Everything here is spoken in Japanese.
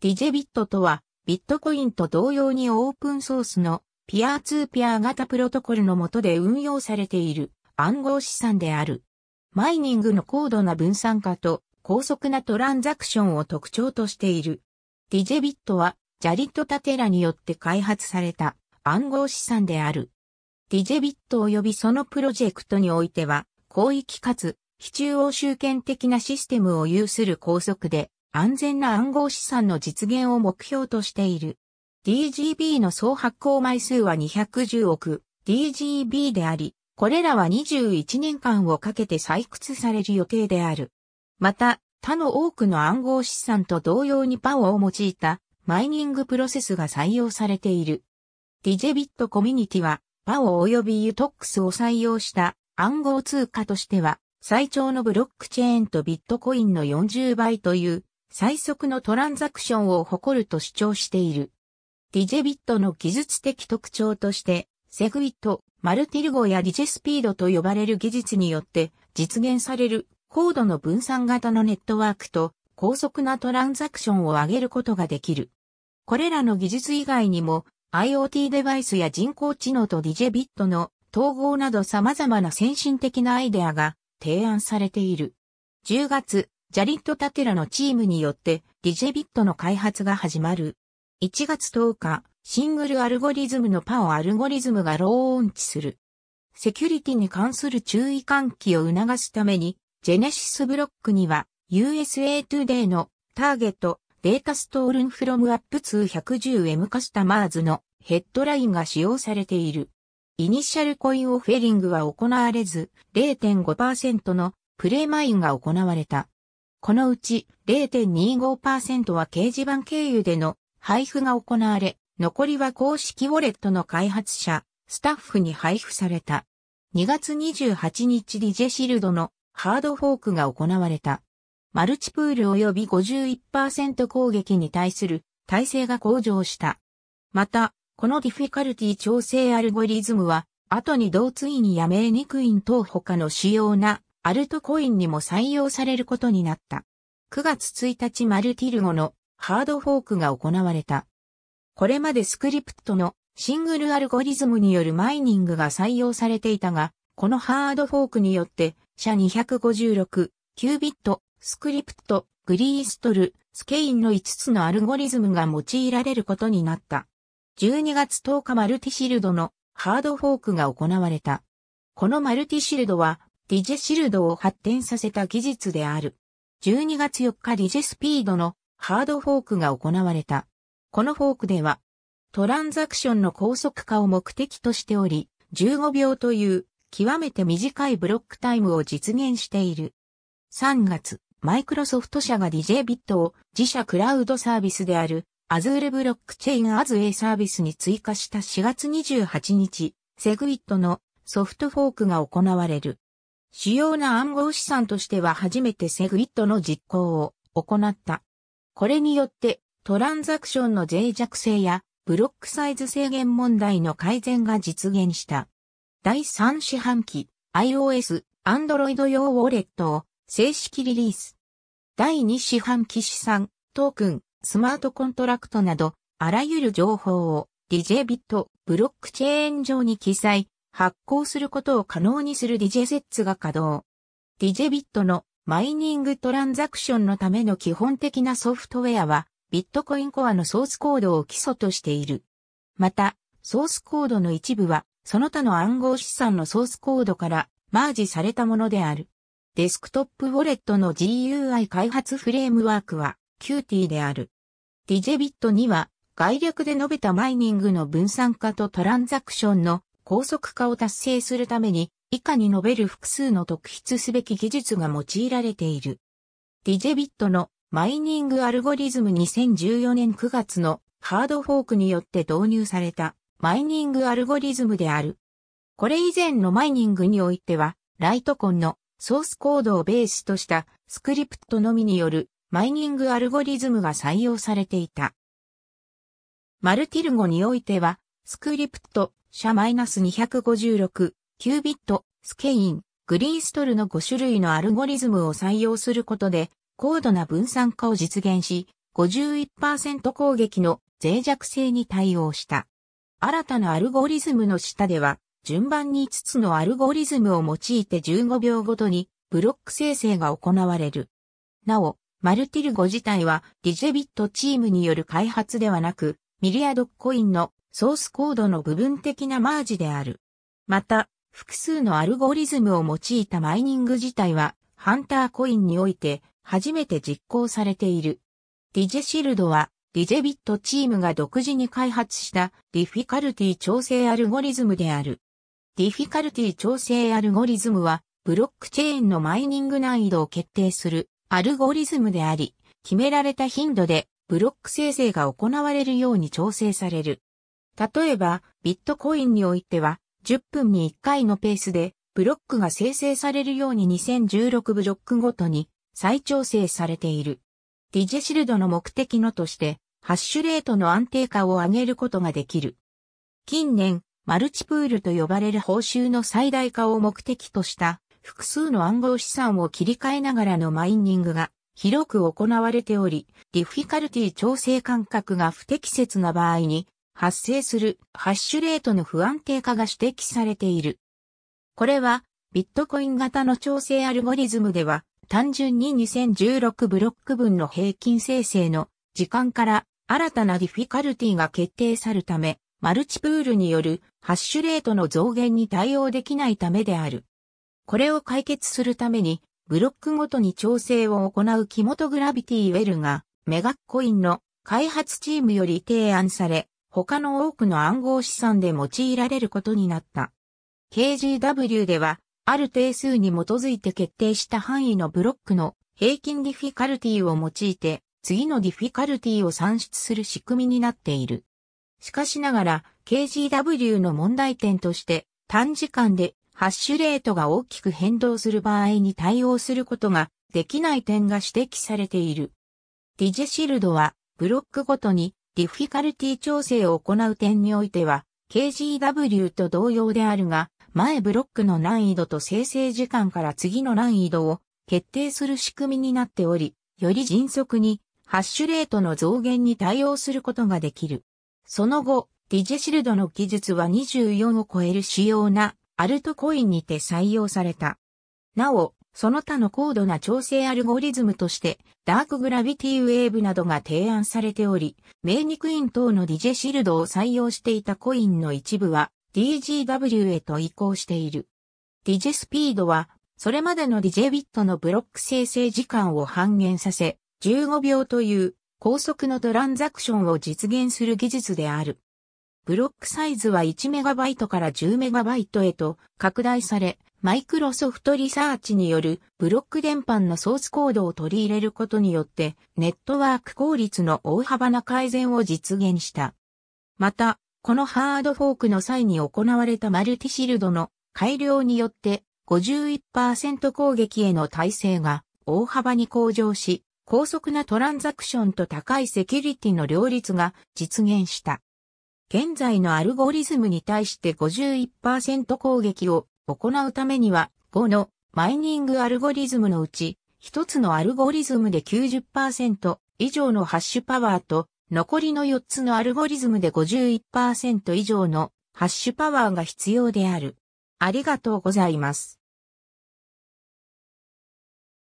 ディジェビットとは、ビットコインと同様にオープンソースのピアーツーピアー型プロトコルの下で運用されている暗号資産である。マイニングの高度な分散化と高速なトランザクションを特徴としている。ディジェビットは、ジャリット・タテラによって開発された暗号資産である。ディジェビット及びそのプロジェクトにおいては、広域かつ、非中央集権的なシステムを有する高速で、安全な暗号資産の実現を目標としている。DGB の総発行枚数は210億 DGB であり、これらは21年間をかけて採掘される予定である。また、他の多くの暗号資産と同様にパオを用いたマイニングプロセスが採用されている。ディジェビットコミュニティはパオ及びユトックスを採用した暗号通貨としては最長のブロックチェーンとビットコインの40倍という最速のトランザクションを誇ると主張している。ディジェビットの技術的特徴として、セグウィット、マルティルゴやディジェスピードと呼ばれる技術によって実現される高度の分散型のネットワークと高速なトランザクションを上げることができる。これらの技術以外にも IoT デバイスや人工知能とディジェビットの統合など様々な先進的なアイデアが提案されている。10月、ジャリット・タテラのチームによってディジェビットの開発が始まる。1月10日、シングルアルゴリズムのパオアルゴリズムがローンチする。セキュリティに関する注意喚起を促すために、ジェネシスブロックには USA Today のターゲットデータストールンフロムアップ 210M カスタマーズのヘッドラインが使用されている。イニシャルコインオフェリングは行われず、0.5%のプレイマインが行われた。このうち0.25%は掲示板経由での配布が行われ、残りは公式ウォレットの開発者、スタッフに配布された。2月28日リジェシルドのハードフォークが行われた。マルチプール及び51%攻撃に対する体制が向上した。また、このディフィカルティ調整アルゴリズムは、後に同ツインや命ニクイン等他の主要なアルトコインにも採用されることになった。9月1日マルティルゴのハードフォークが行われた。これまでスクリプトのシングルアルゴリズムによるマイニングが採用されていたが、このハードフォークによって、社256、キュービット、スクリプト、グリーストル、スケインの5つのアルゴリズムが用いられることになった。12月10日マルティシルドのハードフォークが行われた。このマルティシルドはィジェシルドを発展させた技術である。12月4日ィジェスピードのハードフォークが行われた。このフォークでは、トランザクションの高速化を目的としており、15秒という極めて短いブロックタイムを実現している。3月、マイクロソフト社が DJ ビットを自社クラウドサービスである Azure ブロックチェーン a z エ r サービスに追加した4月28日、セグウィットのソフトフォークが行われる。主要な暗号資産としては初めてセグウィットの実行を行った。これによってトランザクションの脆弱性やブロックサイズ制限問題の改善が実現した。第3四半期 iOS、Android 用ウォレットを正式リリース。第2四半期資産、トークン、スマートコントラクトなど、あらゆる情報を DJ ビット、ブロックチェーン上に記載、発行することを可能にする d j g z e t s が稼働。d ィジェ b i t のマイニングトランザクションのための基本的なソフトウェアは、ビットコインコアのソースコードを基礎としている。また、ソースコードの一部は、その他の暗号資産のソースコードからマージされたものである。デスクトップウォレットの GUI 開発フレームワークは Qt である。d ィジェ b i t には概略で述べたマイニングの分散化とトランザクションの高速化を達成するために、以下に述べる複数の特筆すべき技術が用いられている。ディジェビットのマイニングアルゴリズム2014年9月のハードフォークによって導入されたマイニングアルゴリズムである。これ以前のマイニングにおいては、ライトコンのソースコードをベースとしたスクリプトのみによるマイニングアルゴリズムが採用されていた。マルティルゴにおいては、スクリプト、社 -256、キュービット、スケイン、グリーストルの5種類のアルゴリズムを採用することで、高度な分散化を実現し、51%攻撃の脆弱性に対応した。新たなアルゴリズムの下では、順番に5つのアルゴリズムを用いて15秒ごとにブロック生成が行われる。なお、マルティル5自体はリジェビットチームによる開発ではなく、ミリアドコインのソースコードの部分的なマージである。また、複数のアルゴリズムを用いたマイニング自体は、ハンターコインにおいて初めて実行されている。ディジェシルドは、ディジェビットチームが独自に開発したディフィカルティ調整アルゴリズムである。ディフィカルティ調整アルゴリズムは、ブロックチェーンのマイニング難易度を決定するアルゴリズムであり、決められた頻度でブロック生成が行われるように調整される。例えば、ビットコインにおいては、10分に1回のペースで、ブロックが生成されるように2016ブロックごとに再調整されている。ディジェシルドの目的のとして、ハッシュレートの安定化を上げることができる。近年、マルチプールと呼ばれる報酬の最大化を目的とした複数の暗号資産を切り替えながらのマイニングが広く行われており、ディフィカルティ調整感覚が不適切な場合に発生するハッシュレートの不安定化が指摘されている。これはビットコイン型の調整アルゴリズムでは単純に2016ブロック分の平均生成の時間から新たなディフィカルティが決定さるため、マルチプールによるハッシュレートの増減に対応できないためである。これを解決するために、ブロックごとに調整を行うキモトグラビティウェルが、メガコインの開発チームより提案され、他の多くの暗号資産で用いられることになった。KGW では、ある定数に基づいて決定した範囲のブロックの平均ディフィカルティを用いて、次のディフィカルティを算出する仕組みになっている。しかしながら、KGW の問題点として、短時間でハッシュレートが大きく変動する場合に対応することができない点が指摘されている。ディジェシルドは、ブロックごとにディフィカルティ調整を行う点においては、KGW と同様であるが、前ブロックの難易度と生成時間から次の難易度を決定する仕組みになっており、より迅速にハッシュレートの増減に対応することができる。その後、ディジェシルドの技術は24を超える主要なアルトコインにて採用された。なお、その他の高度な調整アルゴリズムとして、ダークグラビティウェーブなどが提案されており、メーニクイン等の DJ シルドを採用していたコインの一部は DGW へと移行している。DJ スピードは、それまでの DJ ビットのブロック生成時間を半減させ、15秒という高速のトランザクションを実現する技術である。ブロックサイズは1イトから1 0イトへと拡大され、マイクロソフトリサーチによるブロック伝播のソースコードを取り入れることによってネットワーク効率の大幅な改善を実現した。また、このハードフォークの際に行われたマルティシルドの改良によって51%攻撃への耐性が大幅に向上し、高速なトランザクションと高いセキュリティの両立が実現した。現在のアルゴリズムに対して51%攻撃を行うためには、5のマイニングアルゴリズムのうち、1つのアルゴリズムで90%以上のハッシュパワーと、残りの4つのアルゴリズムで51%以上のハッシュパワーが必要である。ありがとうございます。